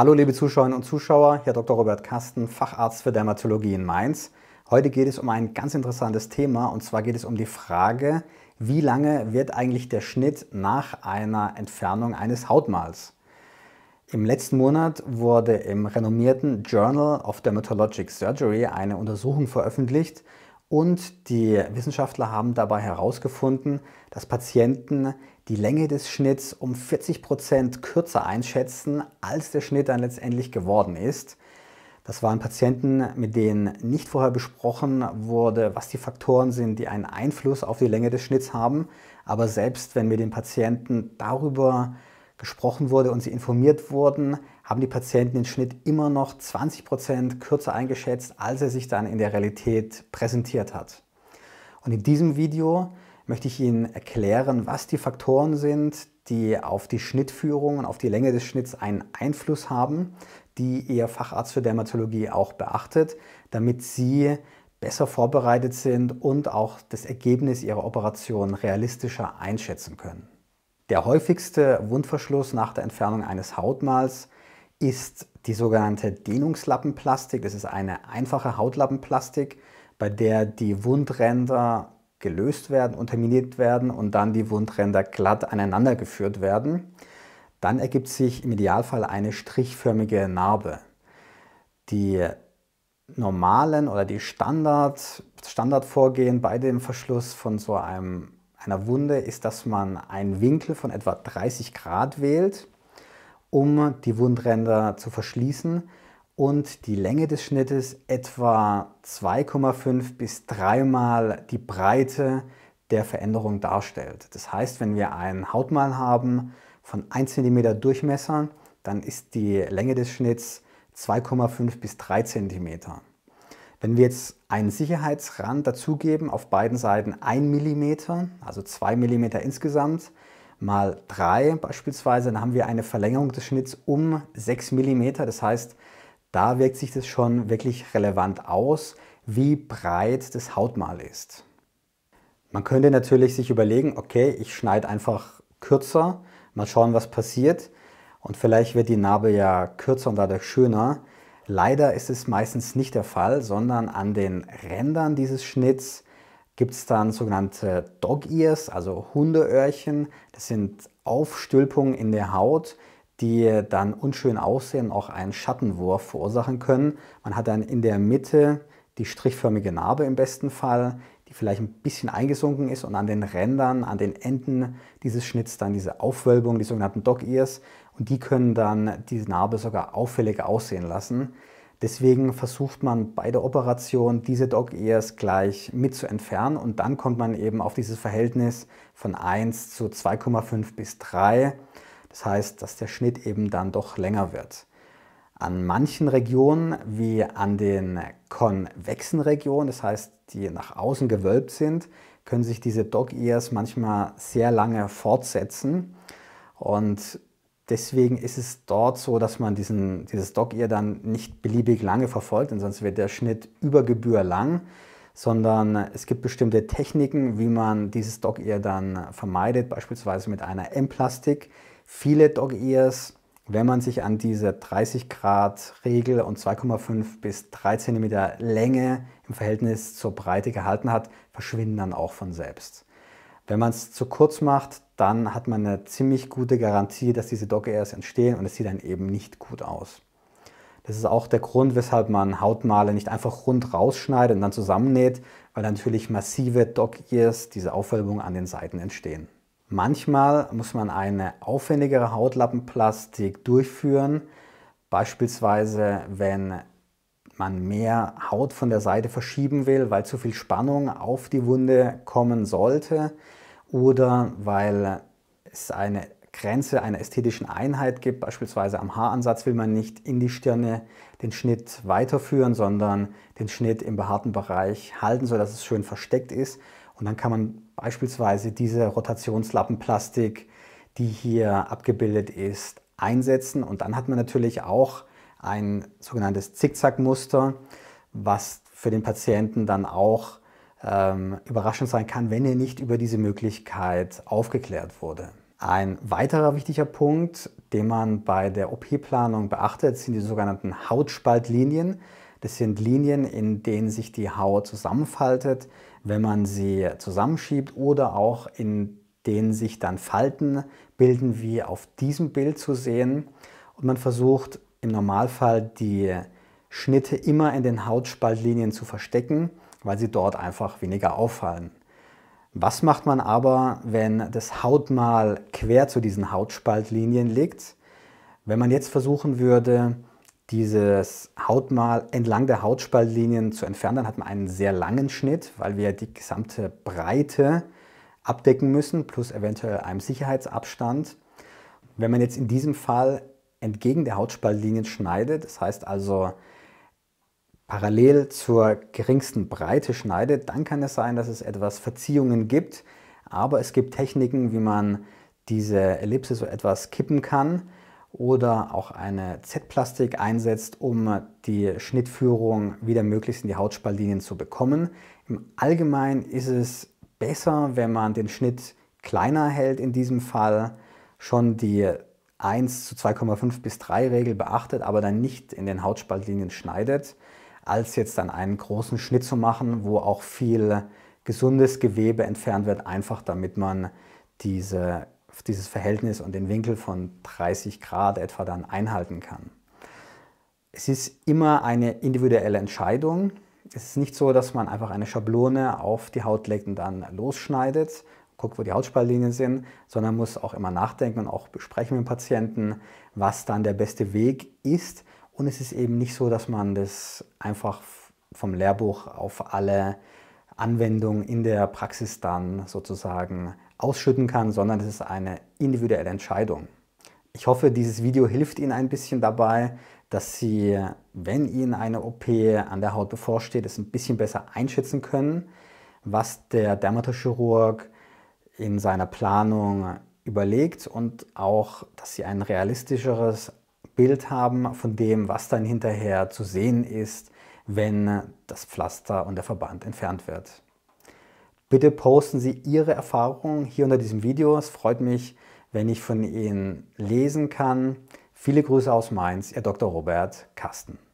Hallo liebe Zuschauerinnen und Zuschauer, hier Dr. Robert Kasten, Facharzt für Dermatologie in Mainz. Heute geht es um ein ganz interessantes Thema und zwar geht es um die Frage, wie lange wird eigentlich der Schnitt nach einer Entfernung eines Hautmals? Im letzten Monat wurde im renommierten Journal of Dermatologic Surgery eine Untersuchung veröffentlicht und die Wissenschaftler haben dabei herausgefunden, dass Patienten, die Länge des Schnitts um 40% Prozent kürzer einschätzen, als der Schnitt dann letztendlich geworden ist. Das waren Patienten, mit denen nicht vorher besprochen wurde, was die Faktoren sind, die einen Einfluss auf die Länge des Schnitts haben. Aber selbst wenn mit den Patienten darüber gesprochen wurde und sie informiert wurden, haben die Patienten den Schnitt immer noch 20% Prozent kürzer eingeschätzt, als er sich dann in der Realität präsentiert hat. Und in diesem Video möchte ich Ihnen erklären, was die Faktoren sind, die auf die Schnittführung und auf die Länge des Schnitts einen Einfluss haben, die Ihr Facharzt für Dermatologie auch beachtet, damit Sie besser vorbereitet sind und auch das Ergebnis Ihrer Operation realistischer einschätzen können. Der häufigste Wundverschluss nach der Entfernung eines Hautmals ist die sogenannte Dehnungslappenplastik. Das ist eine einfache Hautlappenplastik, bei der die Wundränder gelöst werden, unterminiert werden und dann die Wundränder glatt aneinander geführt werden. Dann ergibt sich im Idealfall eine strichförmige Narbe. Die normalen oder die Standard, Standardvorgehen bei dem Verschluss von so einem, einer Wunde ist, dass man einen Winkel von etwa 30 Grad wählt, um die Wundränder zu verschließen und die Länge des Schnittes etwa 2,5 bis 3 mal die Breite der Veränderung darstellt. Das heißt, wenn wir ein Hautmal haben von 1 cm Durchmesser, dann ist die Länge des Schnitts 2,5 bis 3 cm. Wenn wir jetzt einen Sicherheitsrand dazugeben, auf beiden Seiten 1 mm, also 2 mm insgesamt, mal 3 beispielsweise, dann haben wir eine Verlängerung des Schnitts um 6 mm. Das heißt, da wirkt sich das schon wirklich relevant aus, wie breit das Hautmal ist. Man könnte natürlich sich überlegen, okay, ich schneide einfach kürzer, mal schauen, was passiert. Und vielleicht wird die Narbe ja kürzer und dadurch schöner. Leider ist es meistens nicht der Fall, sondern an den Rändern dieses Schnitts gibt es dann sogenannte Dog Ears, also Hundeöhrchen. Das sind Aufstülpungen in der Haut, die dann unschön aussehen und auch einen Schattenwurf verursachen können. Man hat dann in der Mitte die strichförmige Narbe im besten Fall, die vielleicht ein bisschen eingesunken ist und an den Rändern, an den Enden dieses Schnitts dann diese Aufwölbung, die sogenannten Dog-Ears und die können dann diese Narbe sogar auffällig aussehen lassen. Deswegen versucht man bei der Operation diese Dog-Ears gleich mit zu entfernen und dann kommt man eben auf dieses Verhältnis von 1 zu 2,5 bis 3 das heißt, dass der Schnitt eben dann doch länger wird. An manchen Regionen, wie an den konvexen Regionen, das heißt, die nach außen gewölbt sind, können sich diese Dog-Ears manchmal sehr lange fortsetzen. Und deswegen ist es dort so, dass man diesen, dieses Dog-Ear dann nicht beliebig lange verfolgt, denn sonst wird der Schnitt über Gebühr lang, sondern es gibt bestimmte Techniken, wie man dieses Dog-Ear dann vermeidet, beispielsweise mit einer M-Plastik, Viele Dog Ears, wenn man sich an diese 30 Grad Regel und 2,5 bis 3 cm Länge im Verhältnis zur Breite gehalten hat, verschwinden dann auch von selbst. Wenn man es zu kurz macht, dann hat man eine ziemlich gute Garantie, dass diese Dog Ears entstehen und es sieht dann eben nicht gut aus. Das ist auch der Grund, weshalb man Hautmale nicht einfach rund rausschneidet und dann zusammennäht, weil natürlich massive Dog Ears, diese Aufwölbung an den Seiten entstehen. Manchmal muss man eine aufwendigere Hautlappenplastik durchführen, beispielsweise wenn man mehr Haut von der Seite verschieben will, weil zu viel Spannung auf die Wunde kommen sollte oder weil es eine Grenze einer ästhetischen Einheit gibt. Beispielsweise am Haaransatz will man nicht in die Stirne den Schnitt weiterführen, sondern den Schnitt im behaarten Bereich halten, sodass es schön versteckt ist. Und dann kann man beispielsweise diese Rotationslappenplastik, die hier abgebildet ist, einsetzen. Und dann hat man natürlich auch ein sogenanntes Zickzackmuster, was für den Patienten dann auch ähm, überraschend sein kann, wenn er nicht über diese Möglichkeit aufgeklärt wurde. Ein weiterer wichtiger Punkt, den man bei der OP-Planung beachtet, sind die sogenannten Hautspaltlinien. Das sind Linien, in denen sich die Haut zusammenfaltet wenn man sie zusammenschiebt oder auch in denen sich dann Falten bilden, wie auf diesem Bild zu sehen. Und man versucht im Normalfall die Schnitte immer in den Hautspaltlinien zu verstecken, weil sie dort einfach weniger auffallen. Was macht man aber, wenn das Hautmal quer zu diesen Hautspaltlinien liegt? Wenn man jetzt versuchen würde, dieses Hautmal entlang der Hautspaltlinien zu entfernen. Dann hat man einen sehr langen Schnitt, weil wir die gesamte Breite abdecken müssen, plus eventuell einem Sicherheitsabstand. Wenn man jetzt in diesem Fall entgegen der Hautspaltlinien schneidet, das heißt also parallel zur geringsten Breite schneidet, dann kann es sein, dass es etwas Verziehungen gibt. Aber es gibt Techniken, wie man diese Ellipse so etwas kippen kann oder auch eine Z-Plastik einsetzt, um die Schnittführung wieder möglichst in die Hautspaltlinien zu bekommen. Im Allgemeinen ist es besser, wenn man den Schnitt kleiner hält, in diesem Fall schon die 1 zu 2,5 bis 3 Regel beachtet, aber dann nicht in den Hautspaltlinien schneidet, als jetzt dann einen großen Schnitt zu machen, wo auch viel gesundes Gewebe entfernt wird, einfach damit man diese dieses Verhältnis und den Winkel von 30 Grad etwa dann einhalten kann. Es ist immer eine individuelle Entscheidung. Es ist nicht so, dass man einfach eine Schablone auf die Haut legt und dann losschneidet, guckt, wo die Hautspaltlinien sind, sondern muss auch immer nachdenken und auch besprechen mit dem Patienten, was dann der beste Weg ist. Und es ist eben nicht so, dass man das einfach vom Lehrbuch auf alle Anwendung in der Praxis dann sozusagen ausschütten kann, sondern es ist eine individuelle Entscheidung. Ich hoffe, dieses Video hilft Ihnen ein bisschen dabei, dass Sie, wenn Ihnen eine OP an der Haut bevorsteht, es ein bisschen besser einschätzen können, was der Dermatochirurg in seiner Planung überlegt und auch, dass Sie ein realistischeres Bild haben von dem, was dann hinterher zu sehen ist, wenn das Pflaster und der Verband entfernt wird. Bitte posten Sie Ihre Erfahrungen hier unter diesem Video. Es freut mich, wenn ich von Ihnen lesen kann. Viele Grüße aus Mainz, Ihr Dr. Robert Kasten.